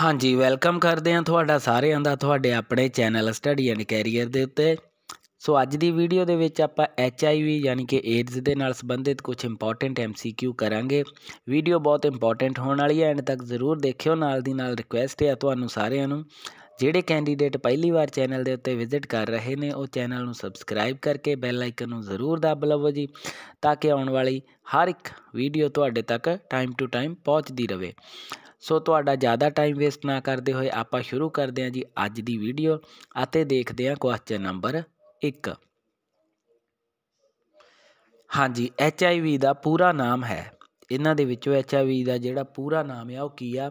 ਹਾਂਜੀ ਵੈਲਕਮ ਕਰਦੇ ਹਾਂ ਤੁਹਾਡਾ ਸਾਰਿਆਂ ਦਾ ਤੁਹਾਡੇ ਆਪਣੇ ਚੈਨਲ ਸਟੱਡੀ ਐਂਡ ਕੈਰੀਅਰ ਦੇ ਉੱਤੇ ਸੋ ਅੱਜ ਦੀ ਵੀਡੀਓ ਦੇ ਵਿੱਚ ਆਪਾਂ ਐਚ ਆਈ ਵੀ ਯਾਨੀ ਕਿ ਏਡਜ਼ ਦੇ ਨਾਲ ਸੰਬੰਧਿਤ ਕੁਝ ਇੰਪੋਰਟੈਂਟ ਐਮ ਸੀ ਕਿਊ ਕਰਾਂਗੇ ਵੀਡੀਓ ਬਹੁਤ ਇੰਪੋਰਟੈਂਟ ਹੋਣ ਵਾਲੀ ਹੈ ਐਂਡ ਤੱਕ ਜ਼ਰੂਰ ਦੇਖਿਓ ਨਾਲ ਦੀ ਨਾਲ ਰਿਕੁਐਸਟ ਹੈ ਤੁਹਾਨੂੰ ਸਾਰਿਆਂ ਨੂੰ ਜਿਹੜੇ ਕੈਂਡੀਡੇਟ ਪਹਿਲੀ ਵਾਰ ਚੈਨਲ ਦੇ ਉੱਤੇ ਵਿਜ਼ਿਟ ਕਰ ਰਹੇ ਨੇ ਉਹ ਚੈਨਲ ਨੂੰ ਸਬਸਕ੍ਰਾਈਬ ਕਰਕੇ ਬੈਲ ਆਈਕਨ ਨੂੰ ਜ਼ਰੂਰ ਦਬ ਲਵੋ ਜੀ ਤਾਂ ਕਿ ਆਉਣ ਵਾਲੀ ਹਰ ਇੱਕ ਵੀਡੀਓ ਤੁਹਾਡੇ ਤੱਕ ਟਾਈਮ ਟੂ ਟਾਈਮ ਪਹੁੰਚਦੀ ਰਹੇ ਸੋ ਤੁਹਾਡਾ ਜ਼ਿਆਦਾ ਟਾਈਮ ਵੇਸਟ ਨਾ ਕਰਦੇ ਹੋਏ ਆਪਾਂ ਸ਼ੁਰੂ ਕਰਦੇ ਹਾਂ ਜੀ ਅੱਜ ਦੀ ਵੀਡੀਓ ਅਤੇ ਦੇਖਦੇ ਹਾਂ ਕੁਐਸਚਨ ਨੰਬਰ 1 ਹਾਂਜੀ ਐਚ ਆਈ ਵੀ ਦਾ ਪੂਰਾ ਨਾਮ ਹੈ ਇਹਨਾਂ ਦੇ ਵਿੱਚੋਂ ਐਚ ਆਈ ਵੀ ਦਾ ਜਿਹੜਾ ਪੂਰਾ ਨਾਮ ਆ ਉਹ ਕੀ ਆ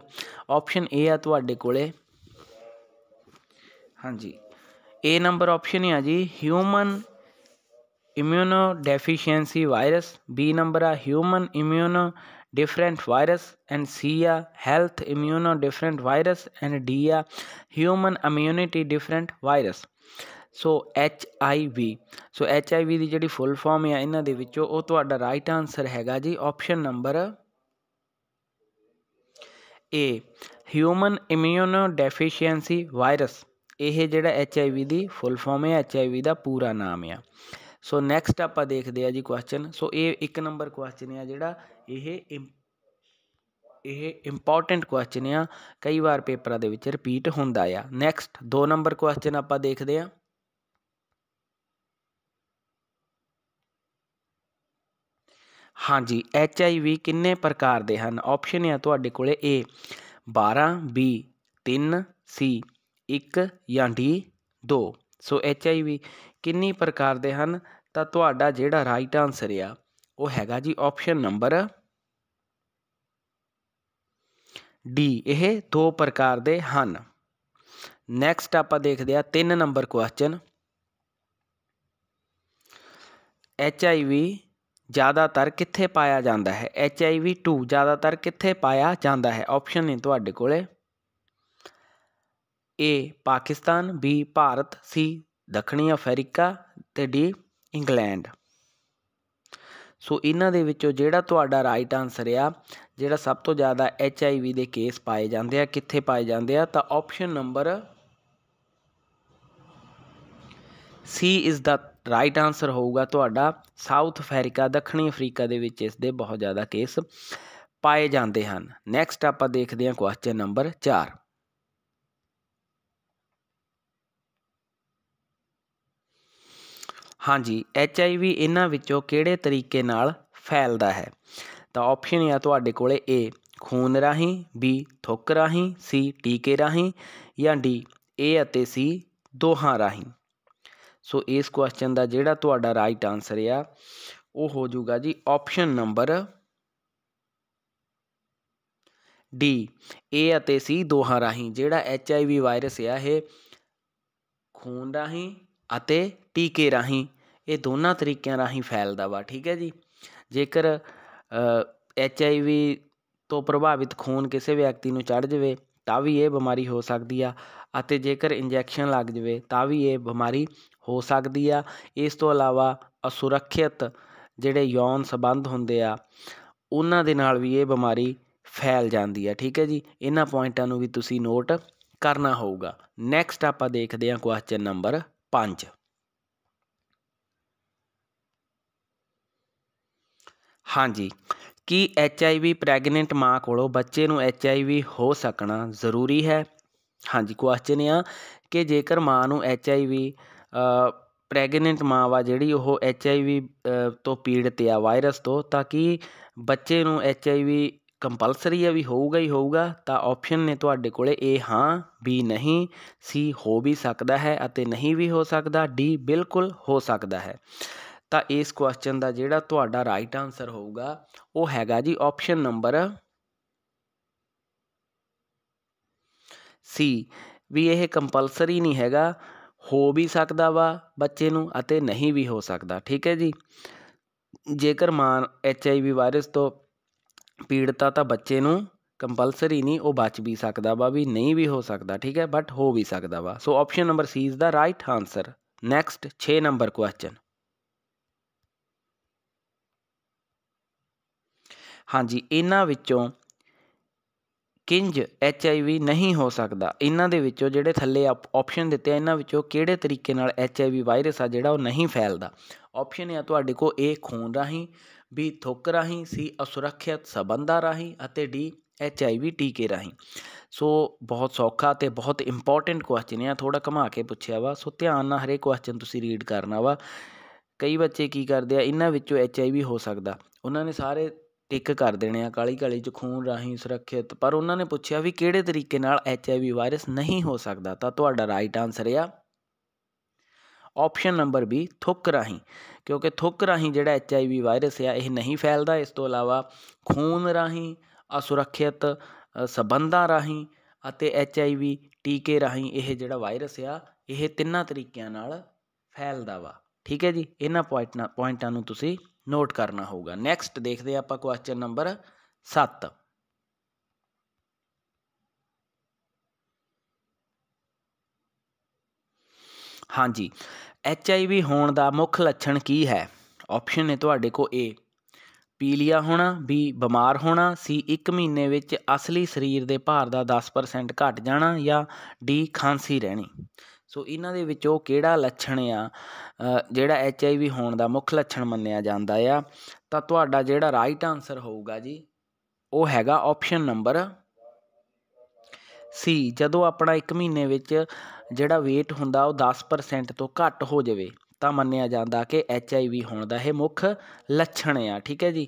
ਆਪਸ਼ਨ ਏ ਆ ਤੁਹਾਡੇ ਕੋਲੇ ਹਾਂਜੀ ਏ ਨੰਬਰ ਆਪਸ਼ਨ ਹੈ ਜੀ human immuno deficiency virus B number ਆ human immuno different virus and SIA health immuno different virus and DIA human immunity different virus so H I V so H I V ਦੀ ਜਿਹੜੀ full form ਹੈ ਇਹਨਾਂ ਦੇ ਵਿੱਚੋਂ ਉਹ ਤੁਹਾਡਾ right answer ਹੈਗਾ ਜੀ option number A human immuno deficiency virus ਇਹ ਜਿਹੜਾ ਐਚ ਆਈ ਵੀ ਦੀ ਫੁੱਲ ਫਾਰਮ ਹੈ ਐਚ ਆਈ ਵੀ ਦਾ ਪੂਰਾ ਨਾਮ ਆ ਸੋ ਨੈਕਸਟ ਆਪਾਂ ਦੇਖਦੇ ਆ ਜੀ ਕੁਐਸਚਨ ਸੋ ਇਹ ਇੱਕ ਨੰਬਰ ਕੁਐਸਚਨ ਆ ਜਿਹੜਾ ਇਹ ਇਹ ਇੰਪੋਰਟੈਂਟ ਕੁਐਸਚਨ ਆ ਕਈ ਵਾਰ ਪੇਪਰਾਂ ਦੇ ਵਿੱਚ ਰਿਪੀਟ ਹੁੰਦਾ ਆ ਨੈਕਸਟ 2 ਨੰਬਰ ਕੁਐਸਚਨ ਆਪਾਂ ਦੇਖਦੇ ਆ ਹਾਂਜੀ ਐਚ ਆਈ ਵੀ ਕਿੰਨੇ ਪ੍ਰਕਾਰ ਦੇ ਹਨ ਆਪਸ਼ਨ ਆ ਤੁਹਾਡੇ ਕੋਲੇ ਏ 12 ਬੀ 3 ਸੀ 1 ਜਾਂ ਡੀ 2 ਸੋ ਐਚ ਆਈ ਵੀ ਕਿੰਨੀ ਪ੍ਰਕਾਰ ਦੇ ਹਨ ਤਾਂ ਤੁਹਾਡਾ ਜਿਹੜਾ ਰਾਈਟ ਆਨਸਰ ਆ ਉਹ ਹੈਗਾ ਜੀ ਆਪਸ਼ਨ ਨੰਬਰ ਡੀ ਇਹ ਦੋ ਪ੍ਰਕਾਰ ਦੇ ਹਨ ਨੈਕਸਟ ਆਪਾਂ ਦੇਖਦੇ ਆ 3 number question H I V ਜ਼ਿਆਦਾਤਰ ਕਿੱਥੇ ਪਾਇਆ ਜਾਂਦਾ ਹੈ ਐਚ ਆਈ ਵੀ 2 ਜ਼ਿਆਦਾਤਰ ਕਿੱਥੇ ਪਾਇਆ ਜਾਂਦਾ ਹੈ ਆਪਸ਼ਨ ਨੇ ਤੁਹਾਡੇ ਕੋਲੇ A Pakistan B Bharat C ਦੱਖਣੀ ਅਫਰੀਕਾ ਤੇ ਡੀ ਇੰਗਲੈਂਡ ਸੋ ਇਹਨਾਂ ਦੇ ਵਿੱਚੋਂ ਜਿਹੜਾ ਤੁਹਾਡਾ ਰਾਈਟ ਆਨਸਰ ਆ ਜਿਹੜਾ ਸਭ ਤੋਂ ਜ਼ਿਆਦਾ ਐਚ ਆਈ ਵੀ ਦੇ ਕੇਸ ਪਾਏ ਜਾਂਦੇ ਆ ਕਿੱਥੇ ਪਾਏ ਜਾਂਦੇ ਆ ਤਾਂ option number C is the right answer ਹੋਊਗਾ ਤੁਹਾਡਾ ਸਾਊਥ ਅਫਰੀਕਾ ਦੱਖਣੀ ਅਫਰੀਕਾ ਦੇ ਵਿੱਚ ਇਸ ਦੇ ਬਹੁਤ ਜ਼ਿਆਦਾ ਕੇਸ ਪਾਏ ਜਾਂਦੇ ਹਨ ਨੈਕਸਟ ਆਪਾਂ ਦੇਖਦੇ ਹਾਂ ਕੁਐਸਚਨ ਨੰਬਰ 4 ਹਾਂਜੀ ਐਚ ਆਈ ਵੀ ਇਹਨਾਂ ਵਿੱਚੋਂ ਕਿਹੜੇ ਤਰੀਕੇ ਨਾਲ ਫੈਲਦਾ ਹੈ ਤਾਂ ਆਪਸ਼ਨ ਆ ਤੁਹਾਡੇ ਕੋਲੇ ਏ ਖੂਨ ਰਾਹੀਂ ਬੀ ਥੁੱਕ ਰਾਹੀਂ ਸੀ ਟੀਕੇ ਰਾਹੀਂ ਜਾਂ ਡੀ ਏ ਅਤੇ ਸੀ ਦੋਹਾਂ ਰਾਹੀਂ ਸੋ ਇਸ ਕੁਐਸਚਨ ਦਾ ਜਿਹੜਾ ਤੁਹਾਡਾ ਰਾਈਟ ਆਨਸਰ ਆ ਉਹ ਹੋ ਜਾਊਗਾ ਜੀ ਆਪਸ਼ਨ ਨੰਬਰ ਡੀ ਏ ਅਤੇ ਸੀ ਦੋਹਾਂ ਰਾਹੀਂ ਜਿਹੜਾ ਐਚ ਆਈ ਵੀ ਵਾਇਰਸ ਆ ਇਹ ਖੂਨ ਰਾਹੀਂ ਅਤੇ ਟੀਕੇ ਰਾਹੀਂ ਇਹ ਦੋਨਾਂ ਤਰੀਕਿਆਂ ਰਾਹੀਂ ਫੈਲਦਾ ਵਾ ਠੀਕ ਹੈ ਜੀ ਜੇਕਰ ਐਚ ਆਈ ਵੀ ਤੋਂ ਪ੍ਰਭਾਵਿਤ ਖੂਨ ਕਿਸੇ ਵਿਅਕਤੀ ਨੂੰ ਚੜ ਜਾਵੇ ਤਾਂ ਵੀ ਇਹ ਬਿਮਾਰੀ ਹੋ ਸਕਦੀ ਆ ਅਤੇ ਜੇਕਰ ਇੰਜੈਕਸ਼ਨ ਲੱਗ ਜਾਵੇ ਤਾਂ ਵੀ ਇਹ ਬਿਮਾਰੀ ਹੋ ਸਕਦੀ ਆ ਇਸ ਤੋਂ ਇਲਾਵਾ ਅਸੁਰੱਖਿਅਤ ਜਿਹੜੇ ਯੌਨ ਸੰਬੰਧ ਹੁੰਦੇ ਆ ਉਹਨਾਂ ਦੇ ਨਾਲ ਵੀ ਇਹ ਬਿਮਾਰੀ ਫੈਲ ਜਾਂਦੀ ਆ ਠੀਕ ਹੈ ਜੀ ਇਹਨਾਂ ਪੁਆਇੰਟਾਂ ਨੂੰ ਵੀ ਤੁਸੀਂ ਨੋਟ ਕਰਨਾ ਹੋਊਗਾ ਨੈਕਸਟ ਆਪਾਂ ਦੇਖਦੇ ਹਾਂ ਕੁਐਸਚਨ ਨੰਬਰ 5 ਹਾਂਜੀ ਕੀ ਐਚ ਆਈ ਵੀ ਪ੍ਰੈਗਨੈਂਟ ਮਾਂ ਕੋਲੋਂ ਬੱਚੇ ਨੂੰ ਐਚ ਆਈ ਵੀ ਹੋ ਸਕਣਾ ਜ਼ਰੂਰੀ ਹੈ ਹਾਂਜੀ ਕੁਐਸਚਨ ਆ ਕਿ ਜੇਕਰ ਮਾਂ ਨੂੰ ਐਚ ਆਈ ਵੀ ਪ੍ਰੈਗਨੈਂਟ ਮਾਂ ਵਾ ਜਿਹੜੀ ਉਹ ਐਚ ਆਈ ਵੀ ਤੋਂ ਪੀੜਤ ਆ ਵਾਇਰਸ ਤੋਂ ਤਾਂ ਕਿ ਬੱਚੇ ਨੂੰ ਐਚ ਆਈ ਵੀ ਕੰਪਲਸਰੀ ਆ ਵੀ ਹੋਊਗਾ ਹੀ ਹੋਊਗਾ ਤਾਂ ਆਪਸ਼ਨ ਨੇ ਤੁਹਾਡੇ ਕੋਲੇ ਏ ਹਾਂ ਬੀ ਨਹੀਂ ਸੀ ਹੋ ਵੀ ਸਕਦਾ ਹੈ ਅਤੇ ਨਹੀਂ ਵੀ ਹੋ ਸਕਦਾ ਡੀ ਬਿਲਕੁਲ ਹੋ ਸਕਦਾ ਹੈ ਤਾਂ ਇਸ ਕੁਐਸਚਨ ਦਾ ਜਿਹੜਾ ਤੁਹਾਡਾ ਰਾਈਟ ਆਨਸਰ ਹੋਊਗਾ ਉਹ ਹੈਗਾ ਜੀ ਆਪਸ਼ਨ ਨੰਬਰ ਸੀ ਵੀ ਇਹ ਕੰਪਲਸਰੀ ਨਹੀਂ ਹੈਗਾ ਹੋ ਵੀ ਸਕਦਾ ਵਾ ਬੱਚੇ ਨੂੰ ਅਤੇ ਨਹੀਂ ਵੀ ਹੋ ਸਕਦਾ ਠੀਕ ਹੈ ਜੀ ਜੇਕਰ ਮਾਂ ਐਚ ਆਈ ਵੀ ਵਾਇਰਸ ਤੋਂ ਪੀੜਤਾ ਤਾਂ ਬੱਚੇ ਨੂੰ ਕੰਪਲਸਰੀ ਨਹੀਂ ਉਹ ਬਚ ਵੀ ਸਕਦਾ ਵਾ ਵੀ ਨਹੀਂ ਵੀ ਹੋ ਸਕਦਾ ਠੀਕ ਹੈ ਬਟ ਹੋ ਵੀ ਸਕਦਾ ਵਾ so option number C is the right answer next 6 number question ਹਾਂਜੀ ਇਹਨਾਂ ਵਿੱਚੋਂ ਕਿੰਜ ਐਚ ਆਈ ਵੀ ਨਹੀਂ ਹੋ ਸਕਦਾ ਇਹਨਾਂ ਦੇ ਵਿੱਚੋਂ ਜਿਹੜੇ ਥੱਲੇ ਆਪਸ਼ਨ ਦਿੱਤੇ ਆ ਇਹਨਾਂ ਵਿੱਚੋਂ ਕਿਹੜੇ ਤਰੀਕੇ ਨਾਲ ਐਚ ਆਈ ਵੀ ਵਾਇਰਸ ਆ ਜਿਹੜਾ ਉਹ ਨਹੀਂ ਫੈਲਦਾ ਆਪਸ਼ਨ ਆ ਤੁਹਾਡੇ ਕੋਲ ਏ ਖੂਨ ਰਾਹੀਂ ਬੀ ਥੁੱਕ ਰਾਹੀਂ ਸੀ ਅਸੁਰੱਖਿਅਤ ਸਬੰਧਾਂ ਰਾਹੀਂ ਅਤੇ ਡੀ ਐਚ ਆਈ ਵੀ ਟੀਕੇ ਰਾਹੀਂ ਸੋ ਬਹੁਤ ਸੌਖਾ ਤੇ ਬਹੁਤ ਇੰਪੋਰਟੈਂਟ ਕੁਐਸਚਨ ਆ ਥੋੜਾ ਘਮਾ ਕੇ ਪੁੱਛਿਆ ਵਾ ਸੋ ਧਿਆਨ ਨਾਲ ਹਰੇ ਕੁਐਸਚਨ ਤੁਸੀਂ ਰੀਡ ਕਰਨਾ ਵਾ ਕਈ ਬੱਚੇ ਕੀ ਕਰਦੇ ਆ ਇਹਨਾਂ ਵਿੱਚੋਂ ਐਚ ਆਈ ਵੀ ਹੋ ਸਕਦਾ ਉਹਨਾਂ ਨੇ ਸਾਰੇ ਟਿਕ ਕਰ ਦੇਣੇ ਆ ਕਾਲੀ ਕਾਲੀ 'ਚ ਖੂਨ ਰਾਹੀਂ ਸੁਰੱਖਿਅਤ ਪਰ ਉਹਨਾਂ ਨੇ ਪੁੱਛਿਆ ਵੀ ਕਿਹੜੇ ਤਰੀਕੇ ਨਾਲ ਐਚਆਈਵੀ ਵਾਇਰਸ ਨਹੀਂ ਹੋ ਸਕਦਾ ਤਾਂ ਤੁਹਾਡਾ ਰਾਈਟ ਆਨਸਰ ਆ ਆਪਸ਼ਨ ਨੰਬਰ ਬੀ ਥੁੱਕ ਰਾਹੀਂ ਕਿਉਂਕਿ ਥੁੱਕ ਰਾਹੀਂ ਜਿਹੜਾ ਐਚਆਈਵੀ ਵਾਇਰਸ ਆ ਇਹ ਨਹੀਂ ਫੈਲਦਾ ਇਸ ਤੋਂ ਇਲਾਵਾ ਖੂਨ ਰਾਹੀਂ ਅਸੁਰੱਖਿਅਤ ਸਬੰਧਾਂ ਰਾਹੀਂ ਅਤੇ ਐਚਆਈਵੀ ਟੀਕੇ ਰਾਹੀਂ ਇਹ ਜਿਹੜਾ ਵਾਇਰਸ ਆ ਇਹ ਤਿੰਨਾਂ ਤਰੀਕਿਆਂ ਨਾਲ ਫੈਲਦਾ ਵਾ ਠੀਕ ਹੈ ਜੀ ਇਹਨਾਂ ਪੁਆਇੰਟਾਂ ਪੁਆਇੰਟਾਂ ਨੂੰ ਤੁਸੀਂ ਨੋਟ ਕਰਨਾ ਹੋਊਗਾ ਨੈਕਸਟ ਦੇਖਦੇ ਆਪਾਂ ਕੁਐਸਚਨ ਨੰਬਰ 7 ਹਾਂਜੀ ਐਚ ਆਈ ਵੀ ਹੋਣ ਦਾ ਮੁੱਖ ਲੱਛਣ ਕੀ ਹੈ ਆਪਸ਼ਨ ਹੈ ਤੁਹਾਡੇ ਕੋ ਏ ਪੀਲੀਆ ਹੋਣਾ ਬੀ ਬਿਮਾਰ ਹੋਣਾ ਸੀ 1 ਮਹੀਨੇ ਵਿੱਚ ਅਸਲੀ ਸਰੀਰ ਦੇ ਭਾਰ ਦਾ 10% ਘਟ ਜਾਣਾ ਜਾਂ ਡੀ ਖਾਂਸੀ ਰਹਿਣੀ ਸੋ ਇਹਨਾਂ ਦੇ ਵਿੱਚੋਂ ਕਿਹੜਾ ਲੱਛਣ ਆ ਜਿਹੜਾ ਐਚ ਆਈ ਵੀ ਹੋਣ ਦਾ ਮੁੱਖ ਲੱਛਣ ਮੰਨਿਆ ਜਾਂਦਾ ਆ ਤਾਂ ਤੁਹਾਡਾ ਜਿਹੜਾ ਰਾਈਟ ਆਨਸਰ ਹੋਊਗਾ ਜੀ ਉਹ ਹੈਗਾ ਆਪਸ਼ਨ ਨੰਬਰ ਸੀ ਜਦੋਂ ਆਪਣਾ 1 ਮਹੀਨੇ ਵਿੱਚ ਜਿਹੜਾ weight ਹੁੰਦਾ ਉਹ 10% ਤੋਂ ਘੱਟ ਹੋ ਜਾਵੇ ਤਾਂ ਮੰਨਿਆ ਜਾਂਦਾ ਕਿ ਐਚ ਆਈ ਵੀ ਹੋਣ ਦਾ ਇਹ ਮੁੱਖ ਲੱਛਣ ਆ ਠੀਕ ਹੈ ਜੀ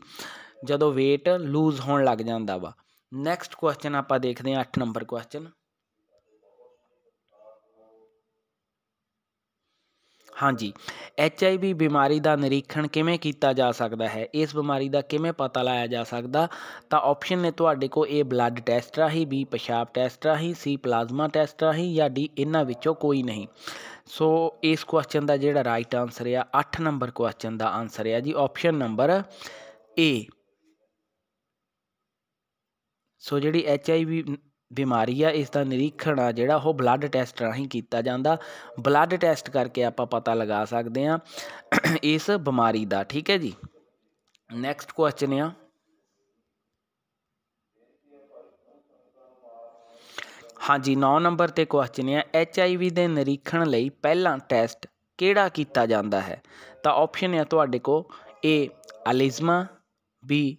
ਜਦੋਂ weight ਲੂਜ਼ ਹੋਣ ਲੱਗ ਜਾਂਦਾ ਵਾ ਨੈਕਸਟ ਕੁਐਸਚਨ ਆਪਾਂ ਦੇਖਦੇ ਹਾਂ 8 ਨੰਬਰ ਕੁਐਸਚਨ ਹਾਂਜੀ ਐਚ ਆਈ ਵੀ ਬਿਮਾਰੀ ਦਾ ਨਿਰੀਖਣ ਕਿਵੇਂ ਕੀਤਾ ਜਾ ਸਕਦਾ ਹੈ ਇਸ ਬਿਮਾਰੀ ਦਾ ਕਿਵੇਂ ਪਤਾ ਲਾਇਆ ਜਾ ਸਕਦਾ ਤਾਂ ਆਪਸ਼ਨ ਨੇ ਤੁਹਾਡੇ ਕੋਲ ਇਹ ਬਲੱਡ ਟੈਸਟ ਰਾਹੀਂ ਬੀ ਪਿਸ਼ਾਬ ਟੈਸਟ ਰਾਹੀਂ ਸੀ ਪਲਾਜ਼ਮਾ ਟੈਸਟ ਰਾਹੀਂ ਜਾਂ ਡੀ ਇਹਨਾਂ ਵਿੱਚੋਂ ਕੋਈ ਨਹੀਂ ਸੋ ਇਸ ਕੁਐਸਚਨ ਦਾ ਜਿਹੜਾ ਰਾਈਟ ਆਨਸਰ ਆ 8 ਨੰਬਰ ਕੁਐਸਚਨ ਦਾ ਆਨਸਰ ਆ ਜੀ ਆਪਸ਼ਨ ਨੰਬਰ ਏ ਸੋ ਜਿਹੜੀ ਐਚ ਆਈ ਵੀ ਬਿਮਾਰੀ ਆ ਇਸ ਦਾ ਨਿਰੀਖਣ ਆ ਜਿਹੜਾ ਉਹ ਬਲੱਡ ਟੈਸਟ ਰਾਹੀਂ ਕੀਤਾ ਜਾਂਦਾ ਬਲੱਡ ਟੈਸਟ ਕਰਕੇ ਆਪਾਂ ਪਤਾ ਲਗਾ ਸਕਦੇ ਆ ਇਸ ਬਿਮਾਰੀ ਦਾ ਠੀਕ ਹੈ ਜੀ ਨੈਕਸਟ ਕੁਐਸਚਨ ਆ ਹਾਂਜੀ 9 ਨੰਬਰ ਤੇ ਕੁਐਸਚਨ ਆ ਐਚ ਆਈ ਵੀ ਦੇ ਨਿਰੀਖਣ ਲਈ ਪਹਿਲਾ ਟੈਸਟ ਕਿਹੜਾ ਕੀਤਾ ਜਾਂਦਾ ਹੈ ਤਾਂ ਆਪਸ਼ਨ ਆ ਤੁਹਾਡੇ ਕੋ ਏ ਅਲਿਜ਼ਮਾ ਬੀ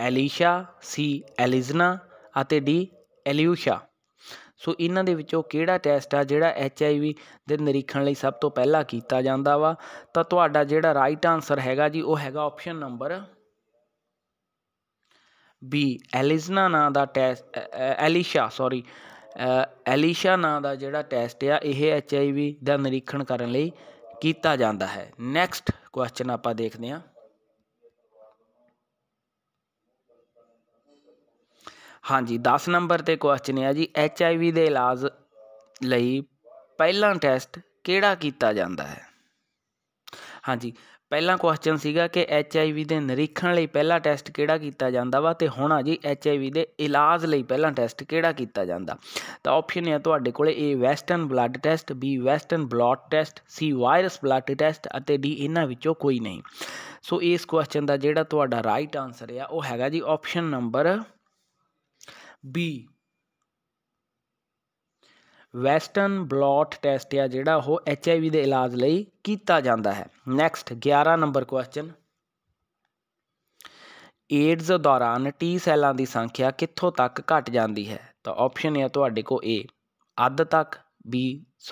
ਐਲੀਸ਼ਾ ਸੀ ਐਲਿਜ਼ਨਾ ਅਤੇ ਡੀ ਐਲਿਊਸ਼ਾ ਸੋ ਇਹਨਾਂ ਦੇ ਵਿੱਚੋਂ ਕਿਹੜਾ ਟੈਸਟ ਆ ਜਿਹੜਾ ਐਚ ਆਈ ਵੀ ਦੇ ਨਿਰੀਖਣ ਲਈ ਸਭ ਤੋਂ ਪਹਿਲਾਂ ਕੀਤਾ ਜਾਂਦਾ ਵਾ ਤਾਂ ਤੁਹਾਡਾ ਜਿਹੜਾ ਰਾਈਟ ਆਨਸਰ ਹੈਗਾ ਜੀ ਉਹ ਹੈਗਾ ਆਪਸ਼ਨ ਨੰਬਰ ਬੀ ਐਲਿਜ਼ਨਾ ਨਾਂ ਦਾ ਟੈਸਟ ਐਲੀਸ਼ਾ ਸੌਰੀ ਐਲੀਸ਼ਾ ਨਾਂ ਦਾ ਜਿਹੜਾ ਟੈਸਟ ਆ ਇਹ ਐਚ ਆਈ ਵੀ ਦਾ ਨਿਰੀਖਣ ਕਰਨ ਲਈ ਕੀਤਾ ਜਾਂਦਾ ਹੈ ਨੈਕਸਟ ਕੁਐਸਚਨ ਆਪਾਂ ਦੇਖਦੇ ਹਾਂ ਹਾਂਜੀ 10 ਨੰਬਰ ਤੇ ਕੁਐਸਚਨ ਹੈ ਜੀ ਐਚ ਆਈ ਵੀ ਦੇ ਇਲਾਜ ਲਈ ਪਹਿਲਾ ਟੈਸਟ ਕਿਹੜਾ ਕੀਤਾ ਜਾਂਦਾ ਹੈ ਹਾਂਜੀ ਪਹਿਲਾ ਕੁਐਸਚਨ ਸੀਗਾ ਕਿ ਐਚ ਆਈ ਵੀ ਦੇ ਨਿਰੀਖਣ ਲਈ ਪਹਿਲਾ ਟੈਸਟ ਕਿਹੜਾ ਕੀਤਾ ਜਾਂਦਾ ਵਾ ਤੇ ਹੁਣ ਆ ਜੀ ਐਚ ਆਈ ਵੀ ਦੇ ਇਲਾਜ ਲਈ ਪਹਿਲਾ ਟੈਸਟ ਕਿਹੜਾ ਕੀਤਾ ਜਾਂਦਾ ਤਾਂ ਆਪਸ਼ਨ ਹੈ ਤੁਹਾਡੇ ਕੋਲੇ A western blood test B western blot test C virus blood test ਅਤੇ ਡੀ ਇਹਨਾਂ ਵਿੱਚੋਂ ਕੋਈ ਨਹੀਂ ਸੋ ਇਸ ਕੁਐਸਚਨ ਦਾ ਜਿਹੜਾ ਤੁਹਾਡਾ ਰਾਈਟ ਆਨਸਰ ਆ ਉਹ ਹੈਗਾ ਜੀ option number B western blot test ਆ ਜਿਹੜਾ ਉਹ ਐਚ ਆਈ ਵੀ ਦੇ ਇਲਾਜ ਲਈ ਕੀਤਾ ਜਾਂਦਾ ਹੈ ਨੈਕਸਟ 11 ਨੰਬਰ ਕੁਐਸਚਨ ਏਡਸ ਦੌਰਾਨ ਟੀ ਸੈੱਲਾਂ ਦੀ ਸੰਖਿਆ ਕਿੱਥੋਂ ਤੱਕ ਘਟ ਜਾਂਦੀ ਹੈ ਤਾਂ ਆਪਸ਼ਨ ਆ ਤੁਹਾਡੇ ਕੋਲ ਏ ਅੱਧ ਤੱਕ ਬੀ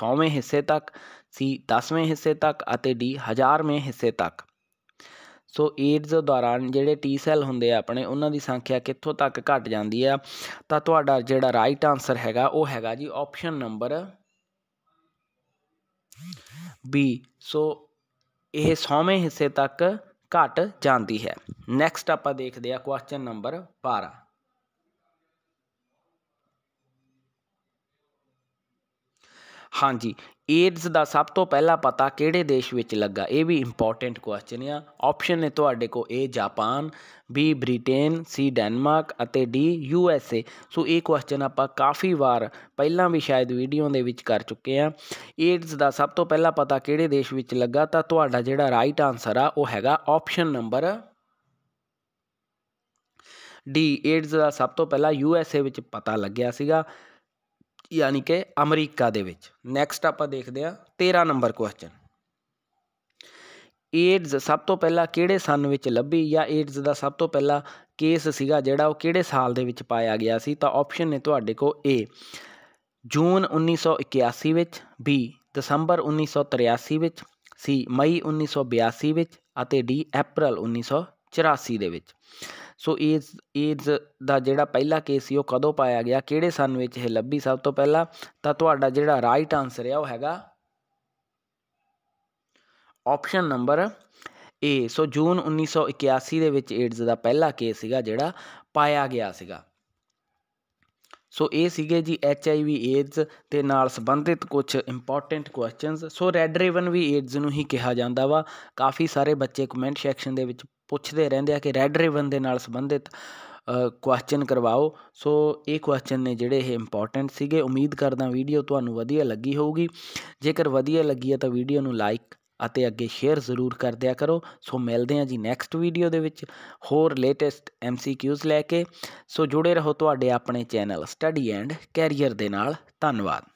100ਵੇਂ ਹਿੱਸੇ ਤੱਕ ਸੀ 10ਵੇਂ ਹਿੱਸੇ ਤੱਕ ਅਤੇ ਡੀ 1000ਵੇਂ ਹਿੱਸੇ ਤੱਕ ਸੋ ਏਡਜ਼ ਦੌਰਾਨ ਜਿਹੜੇ ਟੀ ਸੈੱਲ ਹੁੰਦੇ ਆ ਆਪਣੇ ਉਹਨਾਂ ਦੀ ਸੰਖਿਆ ਕਿੱਥੋਂ ਤੱਕ ਘਟ ਜਾਂਦੀ ਆ ਤਾਂ ਤੁਹਾਡਾ ਜਿਹੜਾ ਰਾਈਟ ਆਨਸਰ ਹੈਗਾ ਉਹ ਹੈਗਾ ਜੀ ਆਪਸ਼ਨ ਨੰਬਰ ਬੀ ਸੋ ਇਹ 100ਵੇਂ ਹਿੱਸੇ ਤੱਕ ਘਟ ਜਾਂਦੀ ਹੈ ਨੈਕਸਟ ਆਪਾਂ ਦੇਖਦੇ ਆ ਕੁਐਸਚਨ ਨੰਬਰ 12 ਹਾਂਜੀ ਏਡਸ ਦਾ ਸਭ ਤੋਂ ਪਹਿਲਾ ਪਤਾ ਕਿਹੜੇ ਦੇਸ਼ ਵਿੱਚ ਲੱਗਾ ਇਹ ਵੀ ਇੰਪੋਰਟੈਂਟ ਕੁਐਸਚਨ ਆ ਆਪਸ਼ਨ ਨੇ ਤੁਹਾਡੇ ਕੋ A Japan B Britain C Denmark ਅਤੇ D U S A so ਇਹ ਕੁਐਸਚਨ ਆਪਾਂ ਕਾਫੀ ਵਾਰ ਪਹਿਲਾਂ ਵੀ ਸ਼ਾਇਦ ਵੀਡੀਓ ਦੇ ਵਿੱਚ ਕਰ ਚੁੱਕੇ ਆ ਏਡਸ ਦਾ ਸਭ ਤੋਂ ਪਹਿਲਾ ਪਤਾ ਕਿਹੜੇ ਦੇਸ਼ ਵਿੱਚ ਲੱਗਾ ਤਾਂ ਤੁਹਾਡਾ ਜਿਹੜਾ ਰਾਈਟ ਆਨਸਰ ਆ ਉਹ ਹੈਗਾ ਆਪਸ਼ਨ ਨੰਬਰ ਡੀ ਏਡਸ ਦਾ ਸਭ ਤੋਂ ਪਹਿਲਾਂ ਯੂ ਐਸ ਏ ਵਿੱਚ ਪਤਾ ਲੱਗਿਆ ਸੀਗਾ ਯਾਨੀ ਕਿ ਅਮਰੀਕਾ ਦੇ ਵਿੱਚ ਨੈਕਸਟ ਆਪਾਂ ਦੇਖਦੇ ਆ 13 ਨੰਬਰ ਕੁਐਸਚਨ ਏਡਜ਼ ਸਭ ਤੋਂ ਪਹਿਲਾਂ ਕਿਹੜੇ ਸਨ ਵਿੱਚ ਲੱਭੀ ਜਾਂ ਏਡਜ਼ ਦਾ ਸਭ ਤੋਂ ਪਹਿਲਾਂ ਕੇਸ ਸੀਗਾ ਜਿਹੜਾ ਉਹ ਕਿਹੜੇ ਸਾਲ ਦੇ ਵਿੱਚ ਪਾਇਆ ਗਿਆ ਸੀ ਤਾਂ ਆਪਸ਼ਨ ਨੇ ਤੁਹਾਡੇ ਕੋਲ ਏ ਜੂਨ 1981 ਵਿੱਚ ਬੀ ਦਸੰਬਰ 1983 ਵਿੱਚ ਸੀ ਮਈ 1982 ਵਿੱਚ ਅਤੇ ਡੀ ਅਪ੍ਰੈਲ 1984 ਦੇ ਵਿੱਚ ਸੋ ਇਸ ਇਸ ਦਾ ਜਿਹੜਾ ਪਹਿਲਾ ਕੇਸ ਸੀ ਉਹ ਕਦੋਂ ਪਾਇਆ ਗਿਆ ਕਿਹੜੇ ਸਨ ਵਿੱਚ ਇਹ ਲੱਭੀ ਸਭ ਤੋਂ ਪਹਿਲਾਂ ਤਾਂ ਤੁਹਾਡਾ ਜਿਹੜਾ ਰਾਈਟ ਆਨਸਰ ਹੈ ਉਹ ਹੈਗਾ ਆਪਸ਼ਨ ਨੰਬਰ ਏ ਸੋ ਜੂਨ 1981 ਦੇ ਵਿੱਚ ਏਡਸ ਦਾ ਪਹਿਲਾ ਕੇਸ ਸੀਗਾ ਜਿਹੜਾ ਪਾਇਆ ਗਿਆ ਸੀਗਾ ਸੋ ਇਹ ਸੀਗੇ ਜੀ ਐਚ ਆਈ ਵੀ ਏਡਸ ਦੇ ਨਾਲ ਸੰਬੰਧਿਤ ਕੁਝ important questions so red ribbon ਵੀ ਏਡਸ ਨੂੰ ਹੀ ਕਿਹਾ ਜਾਂਦਾ ਵਾ ਕਾਫੀ ਸਾਰੇ ਬੱਚੇ ਕਮੈਂਟ ਸੈਕਸ਼ਨ ਦੇ ਵਿੱਚ ਪੁੱਛਦੇ ਰਹਿੰਦੇ ਆ ਕਿ ਰੈੱਡ ਰਿਬਨ ਦੇ ਨਾਲ ਸੰਬੰਧਿਤ ਕੁਐਸਚਨ ਕਰਵਾਓ ਸੋ ਇਹ ਕੁਐਸਚਨ ਨੇ ਜਿਹੜੇ ਇਹ ਇੰਪੋਰਟੈਂਟ ਸੀਗੇ ਉਮੀਦ ਕਰਦਾ ਵੀਡੀਓ ਤੁਹਾਨੂੰ ਵਧੀਆ ਲੱਗੀ ਹੋਊਗੀ ਜੇਕਰ ਵਧੀਆ ਲੱਗੀ ਹੈ ਤਾਂ ਵੀਡੀਓ ਨੂੰ ਲਾਈਕ ਅਤੇ ਅੱਗੇ ਸ਼ੇਅਰ ਜ਼ਰੂਰ ਕਰ ਦਿਆ ਕਰੋ ਸੋ ਮਿਲਦੇ ਆ ਜੀ ਨੈਕਸਟ ਵੀਡੀਓ ਦੇ ਵਿੱਚ ਹੋਰ ਲੇਟੈਸਟ ਐਮਸੀਕਿਊਜ਼ ਲੈ ਕੇ ਸੋ ਜੁੜੇ ਰਹੋ ਤੁਹਾਡੇ ਆਪਣੇ ਚੈਨਲ ਸਟੱਡੀ ਐਂਡ ਕੈਰੀਅਰ ਦੇ ਨਾਲ ਧੰਨਵਾਦ